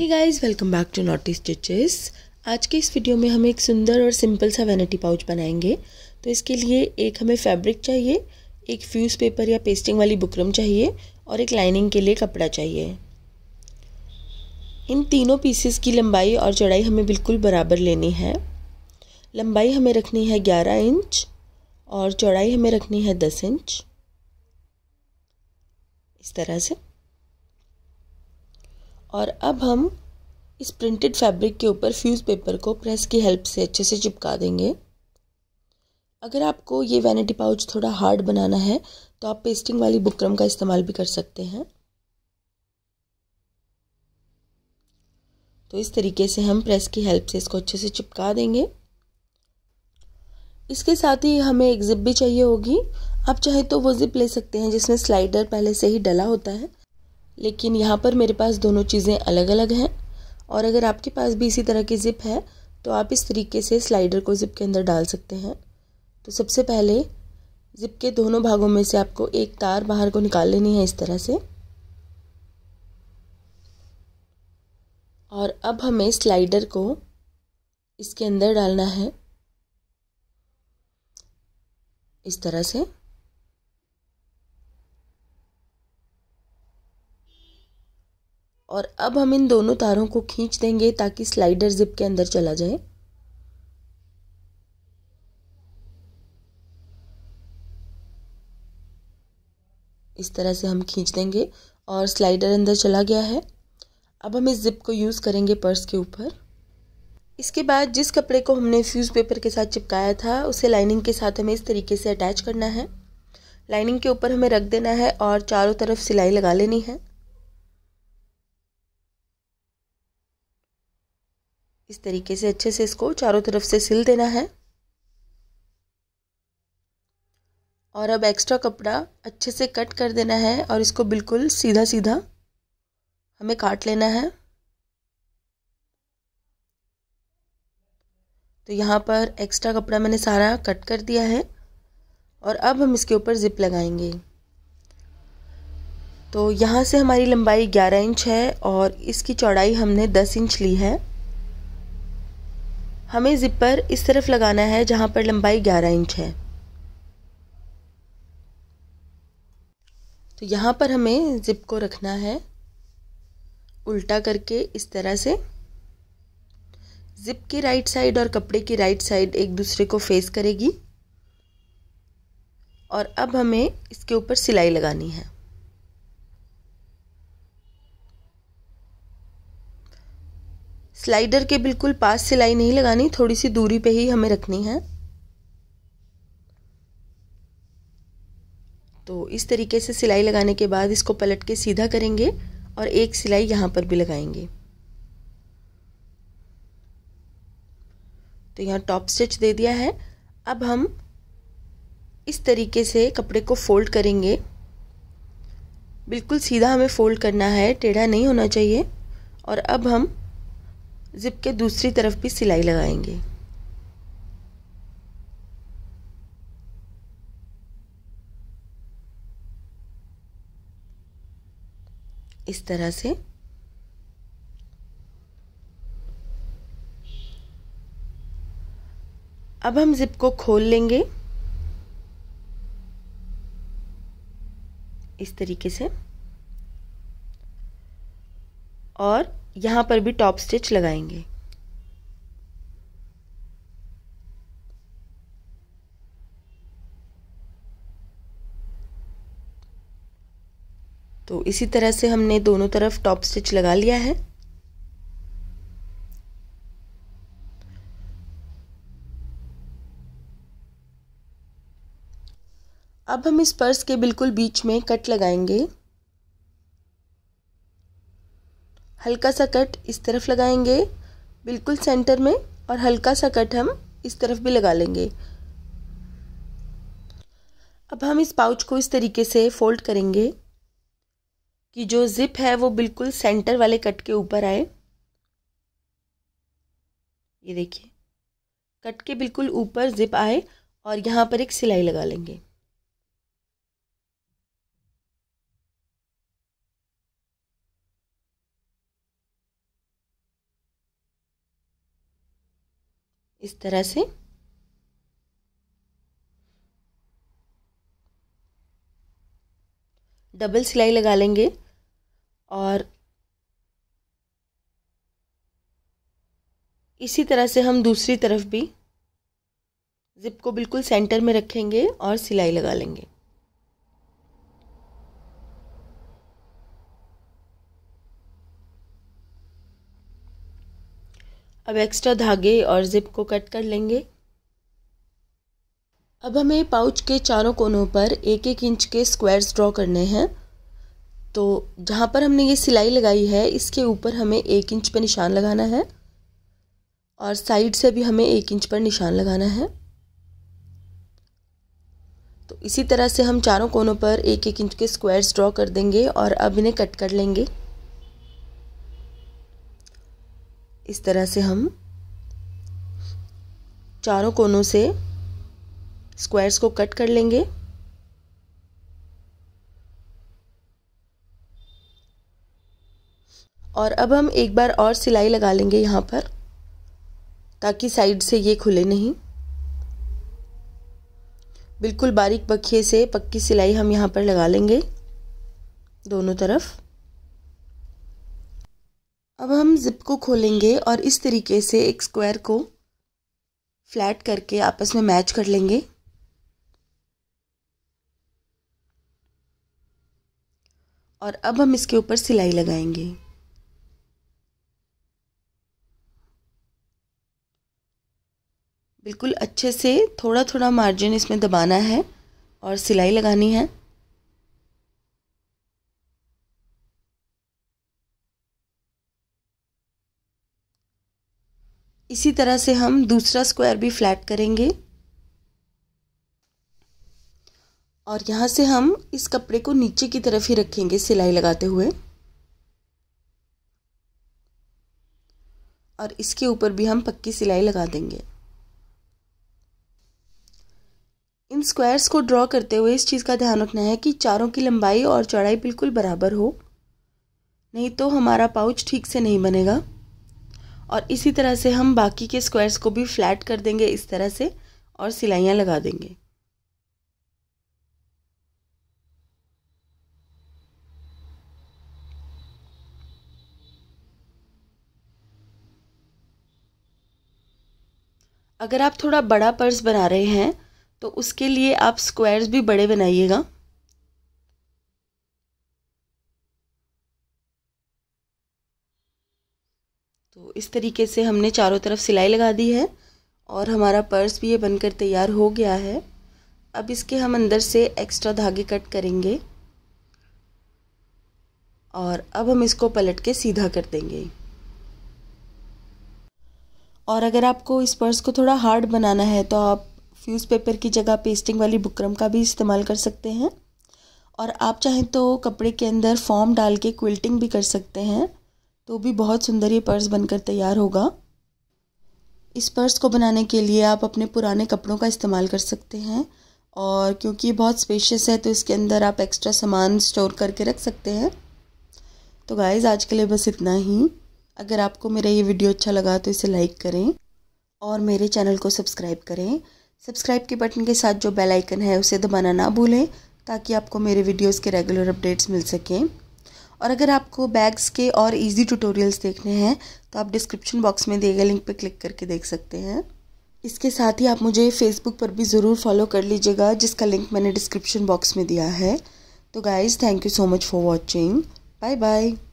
he guys welcome back to North East Stitches आज के इस वीडियो में हम एक सुंदर और सिंपल सा वैनिटी पाउच बनाएंगे तो इसके लिए एक हमें फैब्रिक चाहिए एक फ्यूज़ पेपर या पेस्टिंग वाली बुकरम चाहिए और एक लाइनिंग के लिए कपड़ा चाहिए इन तीनों पीसेस की लंबाई और चौड़ाई हमें बिल्कुल बराबर लेनी है लंबाई हमें रखनी है ग्यारह इंच और चौड़ाई हमें रखनी है दस इंच इस तरह से और अब हम इस प्रिंटेड फैब्रिक के ऊपर फ्यूज़ पेपर को प्रेस की हेल्प से अच्छे से चिपका देंगे अगर आपको ये वैनिटी पाउच थोड़ा हार्ड बनाना है तो आप पेस्टिंग वाली बुकरम का इस्तेमाल भी कर सकते हैं तो इस तरीके से हम प्रेस की हेल्प से इसको अच्छे से चिपका देंगे इसके साथ ही हमें एक जिप भी चाहिए होगी आप चाहे तो वो जिप ले सकते हैं जिसमें स्लाइडर पहले से ही डला होता है लेकिन यहाँ पर मेरे पास दोनों चीज़ें अलग अलग हैं और अगर आपके पास भी इसी तरह की ज़िप है तो आप इस तरीके से स्लाइडर को ज़िप के अंदर डाल सकते हैं तो सबसे पहले ज़िप के दोनों भागों में से आपको एक तार बाहर को निकाल लेनी है इस तरह से और अब हमें स्लाइडर को इसके अंदर डालना है इस तरह से और अब हम इन दोनों तारों को खींच देंगे ताकि स्लाइडर जिप के अंदर चला जाए इस तरह से हम खींच देंगे और स्लाइडर अंदर चला गया है अब हम इस जिप को यूज़ करेंगे पर्स के ऊपर इसके बाद जिस कपड़े को हमने फ्यूज़ पेपर के साथ चिपकाया था उसे लाइनिंग के साथ हमें इस तरीके से अटैच करना है लाइनिंग के ऊपर हमें रख देना है और चारों तरफ सिलाई लगा लेनी है इस तरीके से अच्छे से इसको चारों तरफ से सिल देना है और अब एक्स्ट्रा कपड़ा अच्छे से कट कर देना है और इसको बिल्कुल सीधा सीधा हमें काट लेना है तो यहाँ पर एक्स्ट्रा कपड़ा मैंने सारा कट कर दिया है और अब हम इसके ऊपर ज़िप लगाएंगे तो यहाँ से हमारी लंबाई 11 इंच है और इसकी चौड़ाई हमने 10 इंच ली है हमें ज़िपर इस तरफ लगाना है जहाँ पर लंबाई 11 इंच है तो यहाँ पर हमें ज़िप को रखना है उल्टा करके इस तरह से ज़िप की राइट साइड और कपड़े की राइट साइड एक दूसरे को फेस करेगी और अब हमें इसके ऊपर सिलाई लगानी है स्लाइडर के बिल्कुल पास सिलाई नहीं लगानी थोड़ी सी दूरी पे ही हमें रखनी है तो इस तरीके से सिलाई लगाने के बाद इसको पलट के सीधा करेंगे और एक सिलाई यहाँ पर भी लगाएंगे तो यहाँ टॉप स्टिच दे दिया है अब हम इस तरीके से कपड़े को फोल्ड करेंगे बिल्कुल सीधा हमें फोल्ड करना है टेढ़ा नहीं होना चाहिए और अब हम ज़िप के दूसरी तरफ भी सिलाई लगाएंगे इस तरह से अब हम जिप को खोल लेंगे इस तरीके से और यहाँ पर भी टॉप स्टिच लगाएंगे तो इसी तरह से हमने दोनों तरफ टॉप स्टिच लगा लिया है अब हम इस पर्स के बिल्कुल बीच में कट लगाएंगे हल्का सा कट इस तरफ लगाएंगे बिल्कुल सेंटर में और हल्का सा कट हम इस तरफ भी लगा लेंगे अब हम इस पाउच को इस तरीके से फोल्ड करेंगे कि जो ज़िप है वो बिल्कुल सेंटर वाले कट के ऊपर आए ये देखिए कट के बिल्कुल ऊपर ज़िप आए और यहाँ पर एक सिलाई लगा लेंगे इस तरह से डबल सिलाई लगा लेंगे और इसी तरह से हम दूसरी तरफ भी ज़िप को बिल्कुल सेंटर में रखेंगे और सिलाई लगा लेंगे अब एक्स्ट्रा धागे और ज़िप को कट कर लेंगे अब हमें पाउच के चारों कोनों पर एक एक इंच के स्क्वायर्स ड्रॉ करने हैं तो जहाँ पर हमने ये सिलाई लगाई है इसके ऊपर हमें एक इंच पर निशान लगाना है और साइड से भी हमें एक इंच पर निशान लगाना है तो इसी तरह से हम चारों कोनों पर एक एक इंच के स्क्वायर्स ड्रॉ कर देंगे और अब इन्हें कट कर लेंगे इस तरह से हम चारों कोनों से स्क्वायर्स को कट कर लेंगे और अब हम एक बार और सिलाई लगा लेंगे यहाँ पर ताकि साइड से ये खुले नहीं बिल्कुल बारीक बखिए से पक्की सिलाई हम यहाँ पर लगा लेंगे दोनों तरफ अब हम जिप को खोलेंगे और इस तरीके से एक स्क्वायर को फ्लैट करके आपस में मैच कर लेंगे और अब हम इसके ऊपर सिलाई लगाएंगे बिल्कुल अच्छे से थोड़ा थोड़ा मार्जिन इसमें दबाना है और सिलाई लगानी है इसी तरह से हम दूसरा स्क्वायर भी फ्लैट करेंगे और यहाँ से हम इस कपड़े को नीचे की तरफ ही रखेंगे सिलाई लगाते हुए और इसके ऊपर भी हम पक्की सिलाई लगा देंगे इन स्क्वायर्स को ड्रॉ करते हुए इस चीज़ का ध्यान रखना है कि चारों की लंबाई और चौड़ाई बिल्कुल बराबर हो नहीं तो हमारा पाउच ठीक से नहीं बनेगा और इसी तरह से हम बाकी के स्क्वायर्स को भी फ्लैट कर देंगे इस तरह से और सिलाइयाँ लगा देंगे अगर आप थोड़ा बड़ा पर्स बना रहे हैं तो उसके लिए आप स्क्वायर्स भी बड़े बनाइएगा इस तरीके से हमने चारों तरफ सिलाई लगा दी है और हमारा पर्स भी ये बनकर तैयार हो गया है अब इसके हम अंदर से एक्स्ट्रा धागे कट करेंगे और अब हम इसको पलट के सीधा कर देंगे और अगर आपको इस पर्स को थोड़ा हार्ड बनाना है तो आप फ्यूज़ पेपर की जगह पेस्टिंग वाली बुकरम का भी इस्तेमाल कर सकते हैं और आप चाहें तो कपड़े के अंदर फॉर्म डाल के क्विल्टिंग भी कर सकते हैं तो भी बहुत सुंदर ये पर्स बनकर तैयार होगा इस पर्स को बनाने के लिए आप अपने पुराने कपड़ों का इस्तेमाल कर सकते हैं और क्योंकि ये बहुत स्पेशियस है तो इसके अंदर आप एक्स्ट्रा सामान स्टोर करके रख सकते हैं तो गाइज़ आज के लिए बस इतना ही अगर आपको मेरा ये वीडियो अच्छा लगा तो इसे लाइक करें और मेरे चैनल को सब्सक्राइब करें सब्सक्राइब के बटन के साथ जो बेल आइकन है उसे दबाना ना भूलें ताकि आपको मेरे वीडियोस के रेगुलर अपडेट्स मिल सकें और अगर आपको बैग्स के और इजी ट्यूटोरियल्स देखने हैं तो आप डिस्क्रिप्शन बॉक्स में दिए गए लिंक पर क्लिक करके देख सकते हैं इसके साथ ही आप मुझे फेसबुक पर भी ज़रूर फॉलो कर लीजिएगा जिसका लिंक मैंने डिस्क्रिप्शन बॉक्स में दिया है तो guys thank you so much for watching bye bye